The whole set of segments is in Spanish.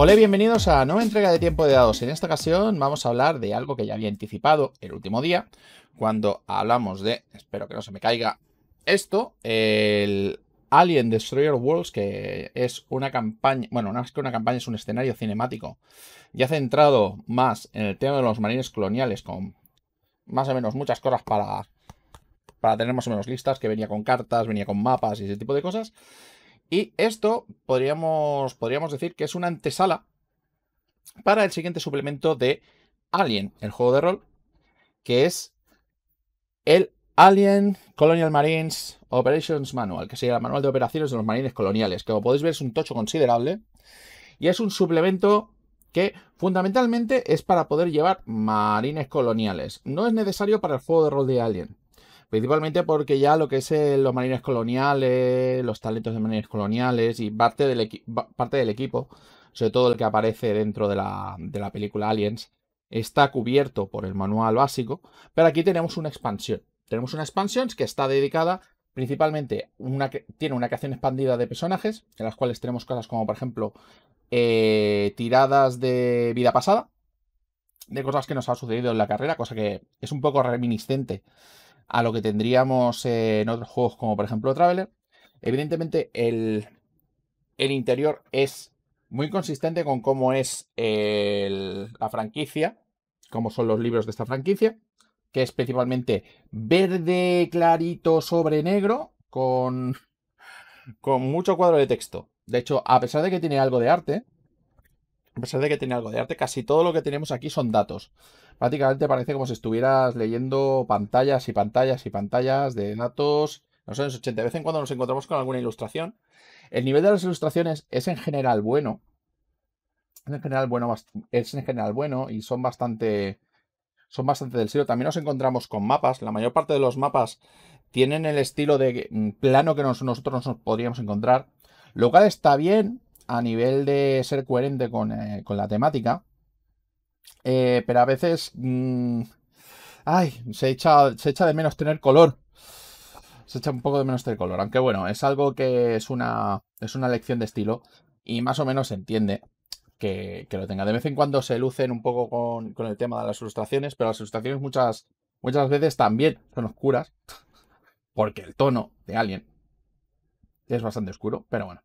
Hola bienvenidos a nueva entrega de Tiempo de Dados. En esta ocasión vamos a hablar de algo que ya había anticipado el último día, cuando hablamos de, espero que no se me caiga esto, el Alien Destroyer Worlds, que es una campaña, bueno, no es que una campaña, es un escenario cinemático, ya centrado más en el tema de los marines coloniales, con más o menos muchas cosas para, para tener más o menos listas, que venía con cartas, venía con mapas y ese tipo de cosas. Y esto podríamos, podríamos decir que es una antesala para el siguiente suplemento de Alien, el juego de rol, que es el Alien Colonial Marines Operations Manual, que sería el manual de operaciones de los marines coloniales, que como podéis ver es un tocho considerable y es un suplemento que fundamentalmente es para poder llevar marines coloniales. No es necesario para el juego de rol de Alien. Principalmente porque ya lo que es eh, los marines coloniales, los talentos de marines coloniales y parte del, equipo, sobre todo el que aparece dentro de la, de la película Aliens, está cubierto por el manual básico, pero aquí tenemos una expansión. Tenemos una expansión que está dedicada principalmente, una, tiene una creación expandida de personajes, en las cuales tenemos cosas como, por ejemplo, eh, tiradas de vida pasada, de cosas que nos ha sucedido en la carrera, cosa que es un poco reminiscente a lo que tendríamos en otros juegos como por ejemplo Traveler. Evidentemente el, interior es muy consistente con cómo es la franquicia, cómo son los libros de esta franquicia, que es principalmente verde clarito sobre negro con, con mucho cuadro de texto. De hecho, a pesar de que tiene algo de arte, a pesar de que tiene algo de arte, casi todo lo que tenemos aquí son datos. Prácticamente parece como si estuvieras leyendo pantallas y pantallas y pantallas de datos. No sé, 80 veces vez en cuando nos encontramos con alguna ilustración. El nivel de las ilustraciones es en general bueno. Es en general bueno, es en general bueno y son bastante, son bastante del siglo. También nos encontramos con mapas. La mayor parte de los mapas tienen el estilo de mm, plano que nosotros nos podríamos encontrar. Lo cual está bien, a nivel de ser coherente con, eh, la temática. Eh, pero a veces. Mm, ay, se echa, se echa de menos tener color. Se echa un poco de menos tener color. Aunque bueno, es algo que es una, es una lección de estilo. Y más o menos se entiende que, lo tenga. De vez en cuando se lucen un poco con, el tema de las ilustraciones. Pero las ilustraciones muchas, muchas veces también son oscuras. Porque el tono de alguien es bastante oscuro. Pero bueno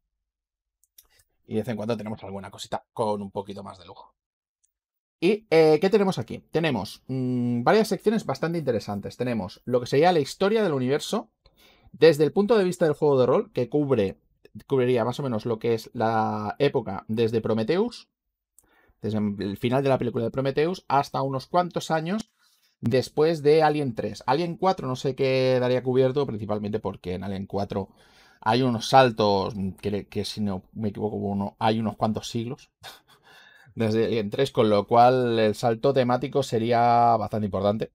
y de vez en cuando tenemos alguna cosita con un poquito más de lujo. ¿Y eh, qué tenemos aquí? Tenemos mm, varias secciones bastante interesantes. Tenemos lo que sería la historia del universo desde el punto de vista del juego de rol, que cubre, cubriría más o menos lo que es la época desde Prometheus, desde el final de la película de Prometheus, hasta unos cuantos años después de Alien 3. Alien 4 no sé qué daría cubierto, principalmente porque en Alien 4 hay unos saltos mm, que, si no me equivoco, hay unos cuantos siglos desde Alien 3, con lo cual el salto temático sería bastante importante.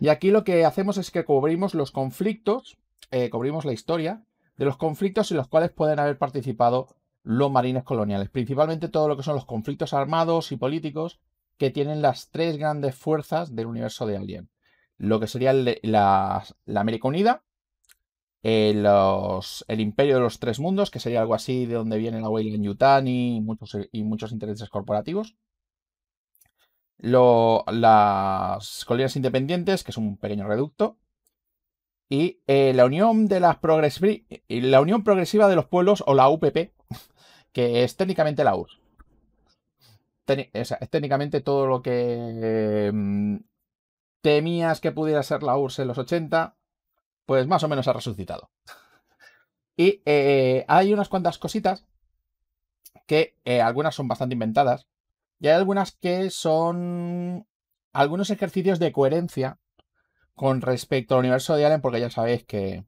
Y aquí lo que hacemos es que cubrimos los conflictos, eh, cubrimos la historia de los conflictos en los cuales pueden haber participado los marines coloniales, principalmente todo lo que son los conflictos armados y políticos que tienen las tres grandes fuerzas del universo de Alien. Lo que sería la América Unida, eh, el Imperio de los Tres Mundos, que sería algo así de donde viene la Weyland Yutani y muchos, eh, y muchos intereses corporativos. las Colinas Independientes, que es un pequeño reducto. Y eh, la, unión de las la Unión Progresiva de los Pueblos, o la UPP, que es técnicamente la URSS. es técnicamente todo lo que mm, temías que pudiera ser la URSS en los 80, pues más o menos ha resucitado. Y eh, hay unas cuantas cositas que eh, algunas son bastante inventadas y hay algunas que son algunos ejercicios de coherencia con respecto al universo de Allen, porque ya sabéis que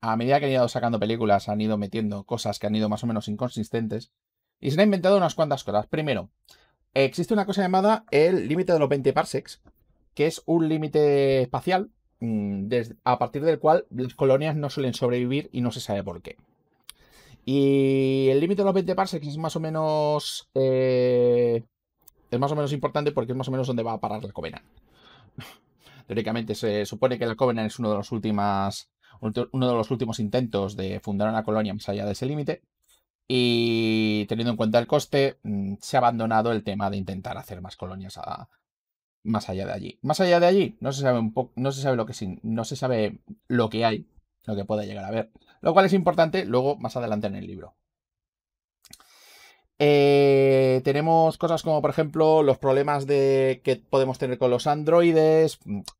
a medida que han ido sacando películas han ido metiendo cosas que han ido más o menos inconsistentes y se han inventado unas cuantas cosas. Primero, existe una cosa llamada el límite de los 20 parsecs, que es un límite espacial Mm, a partir del cual las colonias no suelen sobrevivir y no se sabe por qué. Y el límite de los 20 parsecs es más o menos. Eh, es más o menos importante porque es más o menos donde va a parar la Covenant. Teóricamente se supone que la Covenant es uno de los últimas. Uno de los últimos intentos de fundar una colonia más allá de ese límite. Y teniendo en cuenta el coste, mm, se ha abandonado el tema de intentar hacer más colonias a, más allá de allí. Más allá de allí, no se sabe un poco, no se sabe lo que no se sabe lo que hay, lo que pueda llegar a ver. Lo cual es importante luego más adelante en el libro. Eh, tenemos cosas como, por ejemplo, los problemas de, que podemos tener con los androides,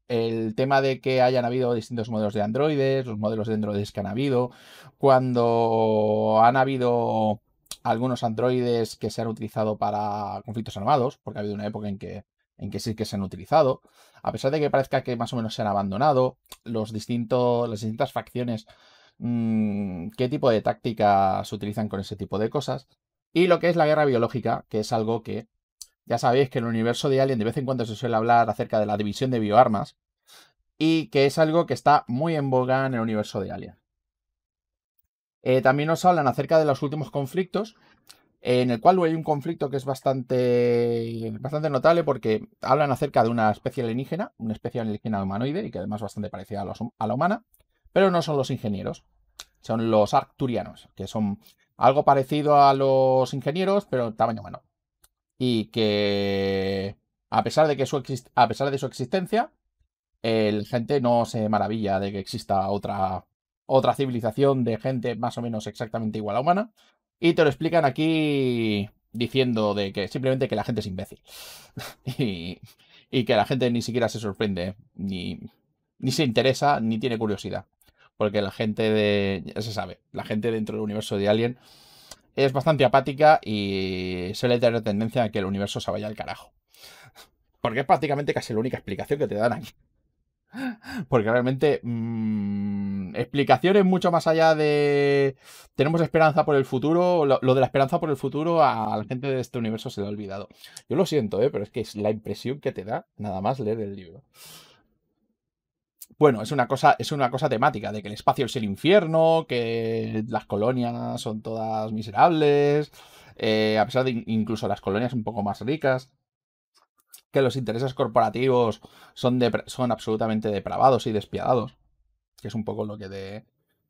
el tema de que hayan habido distintos modelos de androides, los modelos de androides que han habido, cuando han habido algunos androides que se han utilizado para conflictos armados, porque ha habido una época en que en qué sí que se han utilizado. A pesar de que parezca que más o menos se han abandonado, los distintos, las distintas facciones, mm, qué tipo de tácticas utilizan con ese tipo de cosas. Y lo que es la guerra biológica, que es algo que ya sabéis que en el universo de Alien de vez en cuando se suele hablar acerca de la división de bioarmas y que es algo que está muy en boga en el universo de Alien. Eh, también nos hablan acerca de los últimos conflictos, en el cual hay un conflicto que es bastante, bastante notable porque hablan acerca de una especie alienígena, una especie alienígena humanoide y que además es bastante parecida a, la humana, pero no son los ingenieros, son los arcturianos, que son algo parecido a los ingenieros, pero tamaño humano. Y que a pesar de, que su, a pesar de su existencia, el gente no se maravilla de que exista otra, otra civilización de gente más o menos exactamente igual a humana, y te lo explican aquí diciendo de que simplemente que la gente es imbécil. y, que la gente ni siquiera se sorprende, ni, ni se interesa, ni tiene curiosidad. Porque la gente de. Ya se sabe, la gente dentro del universo de Alien es bastante apática y suele tener tendencia a que el universo se vaya al carajo. Porque es prácticamente casi la única explicación que te dan aquí. Porque realmente mm, explicaciones mucho más allá de tenemos esperanza por el futuro, lo, de la esperanza por el futuro a la gente de este universo se le ha olvidado. Yo lo siento, ¿eh? pero es que es la impresión que te da nada más leer el libro. Bueno, es una cosa, es una cosa temática, de que el espacio es el infierno, que las colonias son todas miserables, eh, a pesar de incluso las colonias un poco más ricas que los intereses corporativos son, absolutamente depravados y despiadados, que es un poco lo que, te,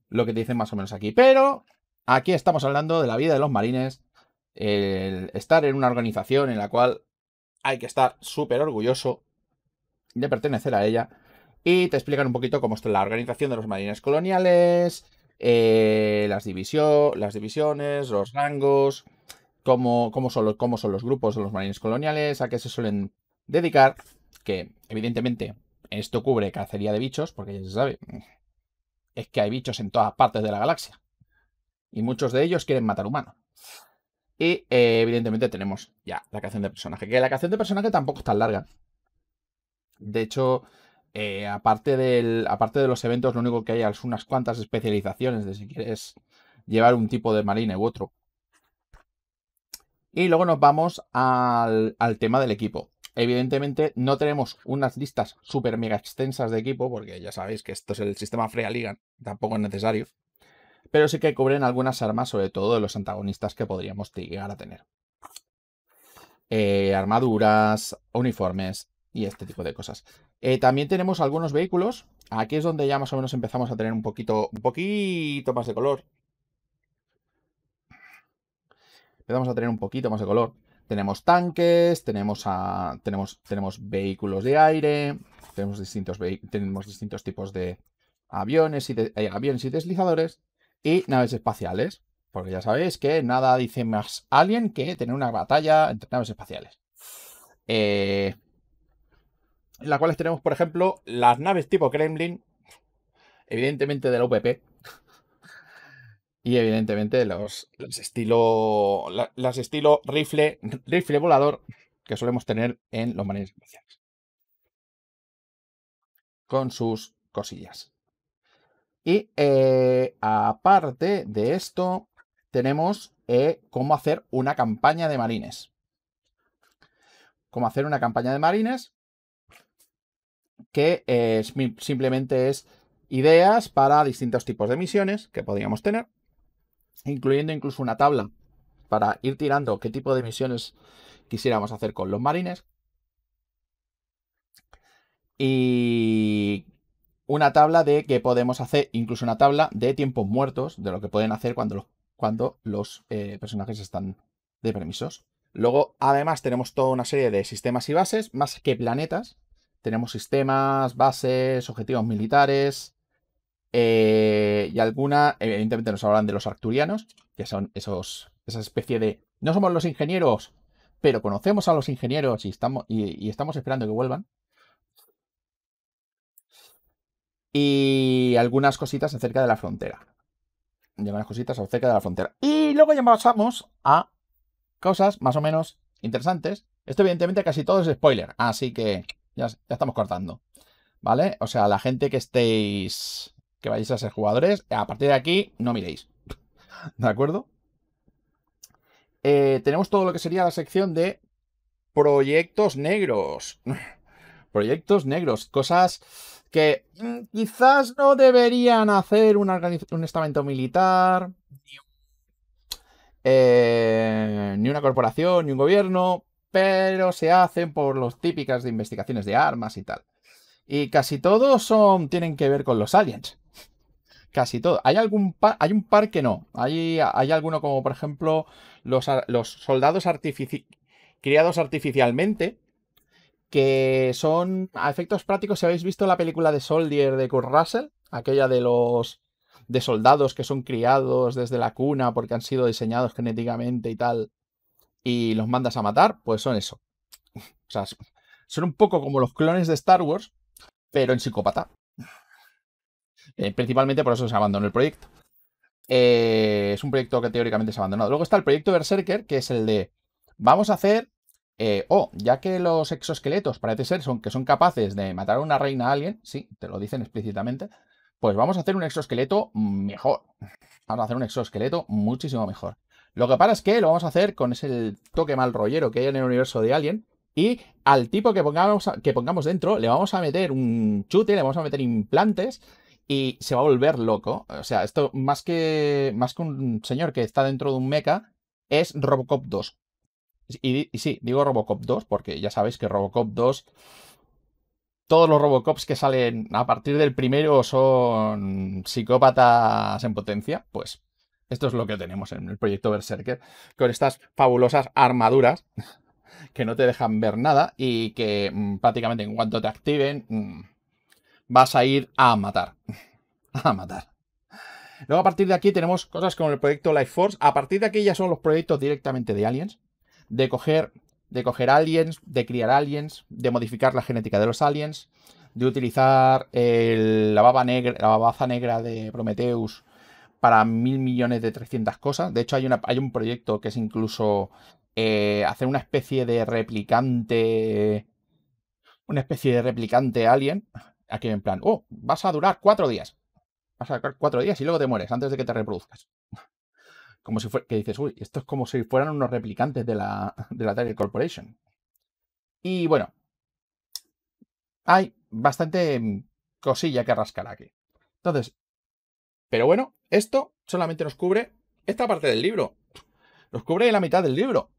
lo que dicen más o menos aquí. Pero aquí estamos hablando de la vida de los marines, el estar en una organización en la cual hay que estar súper orgulloso de pertenecer a ella. Y te explican un poquito cómo está la organización de los marines coloniales, eh, las, las, divisiones, los rangos, cómo, son los, cómo son los grupos de los marines coloniales, a qué se suelen dedicar, que evidentemente esto cubre cacería de bichos, porque ya se sabe, es que hay bichos en todas partes de la galaxia. Y muchos de ellos quieren matar humanos. Y eh, evidentemente tenemos ya la creación de personaje, que la creación de personaje tampoco es tan larga. De hecho, eh, aparte, de los eventos, lo único que hay es unas cuantas especializaciones de si quieres llevar un tipo de marine u otro. Y luego nos vamos al, al tema del equipo. Evidentemente no tenemos unas listas súper mega extensas de equipo, porque ya sabéis que esto es el sistema Freya Liga, tampoco es necesario, pero sí que cubren algunas armas, sobre todo de los antagonistas que podríamos llegar a tener. Eh, armaduras, uniformes y este tipo de cosas. Eh, también tenemos algunos vehículos, aquí es donde ya más o menos empezamos a tener un poquito, un poquito más de color. Empezamos a tener un poquito más de color. Tenemos tanques, tenemos, tenemos, tenemos vehículos de aire, tenemos distintos, tenemos distintos tipos de aviones y, eh, aviones y deslizadores y naves espaciales. Porque ya sabéis que nada dice más alien que tener una batalla entre naves espaciales. Eh, en las cuales tenemos, por ejemplo, las naves tipo Kremlin, evidentemente de la UPP, y evidentemente los, los estilo, las estilo rifle, rifle volador que solemos tener en los marines especiales. Con sus cosillas. Y eh, aparte de esto, tenemos eh, cómo hacer una campaña de marines. Cómo hacer una campaña de marines que simplemente es ideas para distintos tipos de misiones que podríamos tener incluyendo incluso una tabla para ir tirando qué tipo de misiones quisiéramos hacer con los marines. Y una tabla de qué podemos hacer, incluso una tabla de tiempos muertos, de lo que pueden hacer cuando los, cuando los eh, personajes están de permisos. Luego, además, tenemos toda una serie de sistemas y bases, más que planetas. Tenemos sistemas, bases, objetivos militares, eh, y alguna, evidentemente nos hablan de los arcturianos, que son esos, esa especie de, no somos los ingenieros, pero conocemos a los ingenieros y estamos, y, estamos esperando que vuelvan. Y algunas cositas acerca de la frontera. Y algunas cositas acerca de la frontera. Y luego ya pasamos a cosas más o menos interesantes. Esto evidentemente casi todo es spoiler, así que ya, ya estamos cortando. ¿Vale? O sea, la gente que estéis que vais a ser jugadores. A partir de aquí, no miréis. ¿De acuerdo? Eh, tenemos todo lo que sería la sección de proyectos negros. proyectos negros, cosas que mm, quizás no deberían hacer un, estamento militar, eh, ni, una corporación, ni un gobierno, pero se hacen por los típicas de investigaciones de armas y tal. Y casi todos son, tienen que ver con los aliens. Casi todo Hay, algún hay un par que no. Hay, hay alguno como, por ejemplo, los, soldados criados artificialmente, que son, a efectos prácticos, si habéis visto la película de Soldier de Kurt Russell, aquella de los de soldados que son criados desde la cuna porque han sido diseñados genéticamente y tal, y los mandas a matar, pues son eso. O sea, son un poco como los clones de Star Wars, pero en psicópata. Eh, principalmente por eso se abandonó el proyecto. Eh, es un proyecto que teóricamente se ha abandonado. Luego está el proyecto Berserker, que es el de vamos a hacer, eh, oh, ya que los exoesqueletos parece ser son, que son capaces de matar a una reina a alguien, sí, te lo dicen explícitamente, pues vamos a hacer un exoesqueleto mejor. Vamos a hacer un exoesqueleto muchísimo mejor. Lo que pasa es que lo vamos a hacer con ese toque mal rollero que hay en el universo de Alien, y al tipo que pongamos, que pongamos dentro, le vamos a meter un chute, le vamos a meter implantes y se va a volver loco. O sea, esto más que, más un señor que está dentro de un mecha, es Robocop 2. Y, y, sí, digo Robocop 2 porque ya sabéis que Robocop 2, todos los Robocops que salen a partir del primero son psicópatas en potencia. Pues esto es lo que tenemos en el proyecto Berserker, con estas fabulosas armaduras que no te dejan ver nada y que mm, prácticamente en cuanto te activen mm, vas a ir a matar. a matar. Luego a partir de aquí tenemos cosas como el proyecto Life Force. A partir de aquí ya son los proyectos directamente de aliens. De coger, de coger aliens, de criar aliens, de modificar la genética de los aliens, de utilizar la baba negra, la babaza negra de Prometheus para mil millones de trescientas cosas. De hecho, hay, hay un proyecto que es incluso eh, hacer una especie de replicante. Una especie de replicante alien. Aquí en plan, oh, vas a durar cuatro días. Vas a durar cuatro días y luego te mueres antes de que te reproduzcas. Como si fuera. Que dices, uy, esto es como si fueran unos replicantes de la, de la Tiger Corporation. Y bueno. Hay bastante mm, cosilla que rascar aquí. Entonces. Pero bueno, esto solamente nos cubre esta parte del libro. Los cubre la mitad del libro.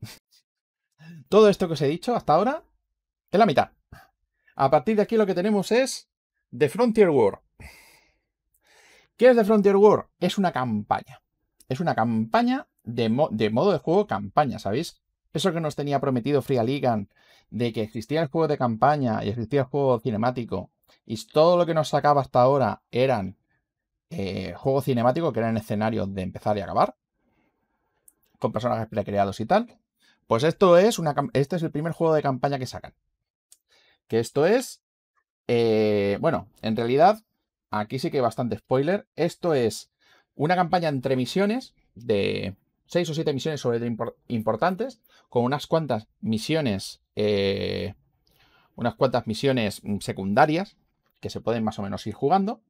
Todo esto que os he dicho hasta ahora es la mitad. A partir de aquí lo que tenemos es The Frontier War. ¿Qué es The Frontier War? Es una campaña. Es una campaña de, modo de juego campaña, ¿sabéis? Eso que nos tenía prometido Free Ligan, de que existía el juego de campaña y existía el juego cinemático, y todo lo que nos sacaba hasta ahora eran eh, juegos cinemáticos, que eran escenarios de empezar y acabar con personajes precreados y tal. Pues esto es una, este es el primer juego de campaña que sacan. Que esto es, eh, bueno, en realidad, aquí sí que hay bastante spoiler. Esto es una campaña entre misiones de seis o siete misiones sobre importantes, con unas cuantas misiones, eh, unas cuantas misiones mm, secundarias que se pueden más o menos ir jugando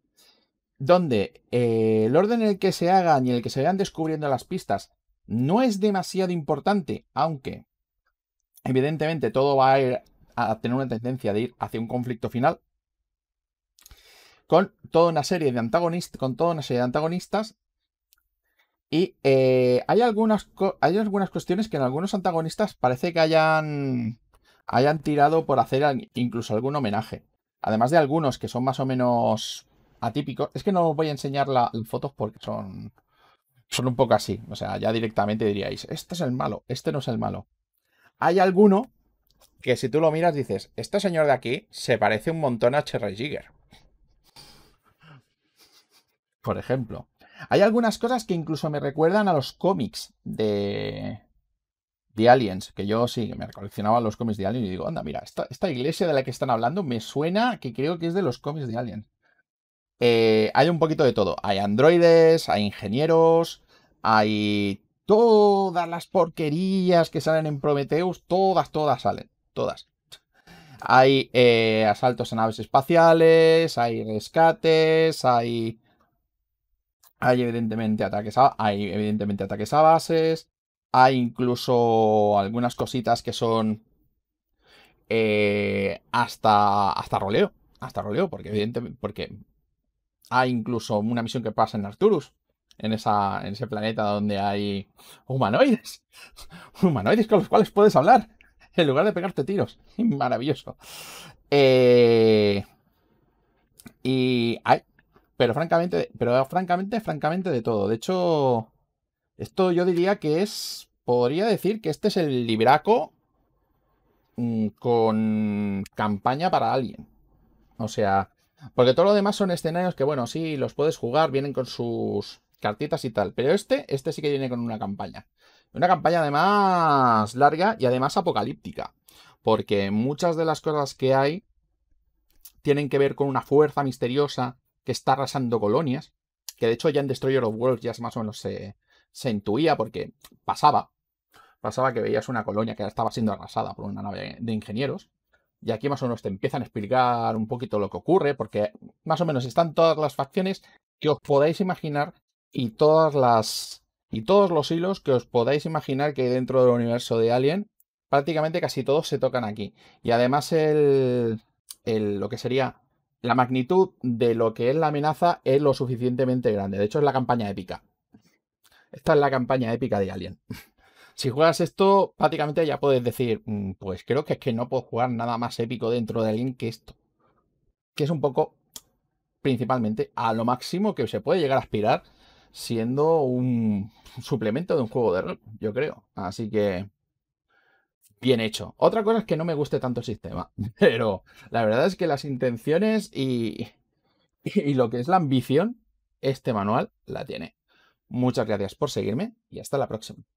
donde eh, el orden en el que se hagan y en el que se vayan descubriendo las pistas no es demasiado importante, aunque evidentemente todo va a, tener una tendencia de ir hacia un conflicto final, con toda una serie de antagonistas, con toda una serie de antagonistas. Y eh, hay, algunas hay cuestiones que en algunos antagonistas parece que hayan, hayan tirado por hacer incluso algún homenaje. Además de algunos que son más o menos atípicos. Es que no os voy a enseñar las fotos porque son, son un poco así. O sea, ya directamente diríais, este es el malo, este no es el malo. Hay alguno que si tú lo miras dices, este señor de aquí se parece un montón a Cherry Jigger. Por ejemplo. Hay algunas cosas que incluso me recuerdan a los cómics de, de Aliens, que yo sí, me coleccionaba los cómics de Aliens y digo, anda, mira, esta, esta iglesia de la que están hablando me suena que creo que es de los cómics de Aliens. Eh, hay un poquito de todo. Hay androides, hay ingenieros, hay todas las porquerías que salen en Prometheus, todas, todas salen, todas. Hay eh, asaltos a naves espaciales, hay rescates, hay... Hay evidentemente ataques a, hay evidentemente ataques a bases, hay incluso algunas cositas que son eh, hasta, hasta roleo, hasta roleo, porque evidentemente, porque hay incluso una misión que pasa en Arturus, en, ese planeta donde hay humanoides. Humanoides con los cuales puedes hablar en lugar de pegarte tiros. Maravilloso. Eh, y hay, pero francamente, pero francamente, francamente de todo. De hecho, esto yo diría que es, podría decir que este es el libraco mm, con campaña para alguien. O sea, porque todo lo demás son escenarios que, bueno, sí, los puedes jugar, vienen con sus cartitas y tal. Pero este, este sí que viene con una campaña. Una campaña además larga y además apocalíptica. Porque muchas de las cosas que hay tienen que ver con una fuerza misteriosa que está arrasando colonias. Que de hecho ya en Destroyer of Worlds ya más o menos se, se intuía porque pasaba. Pasaba que veías una colonia que estaba siendo arrasada por una nave de ingenieros. Y aquí más o menos te empiezan a explicar un poquito lo que ocurre, porque más o menos están todas las facciones que os podáis imaginar y todas las y todos los hilos que os podáis imaginar que hay dentro del universo de Alien, prácticamente casi todos se tocan aquí. Y además el, el lo que sería la magnitud de lo que es la amenaza es lo suficientemente grande. De hecho es la campaña épica. Esta es la campaña épica de Alien. Si juegas esto, prácticamente ya puedes decir, mm, pues creo que es que no puedo jugar nada más épico dentro de alguien que esto. Que es un poco, principalmente, a lo máximo que se puede llegar a aspirar siendo un suplemento de un juego de rol, yo creo. Así que, bien hecho. Otra cosa es que no me guste tanto el sistema, pero la verdad es que las intenciones y lo que es la ambición, este manual la tiene. Muchas gracias por seguirme y hasta la próxima.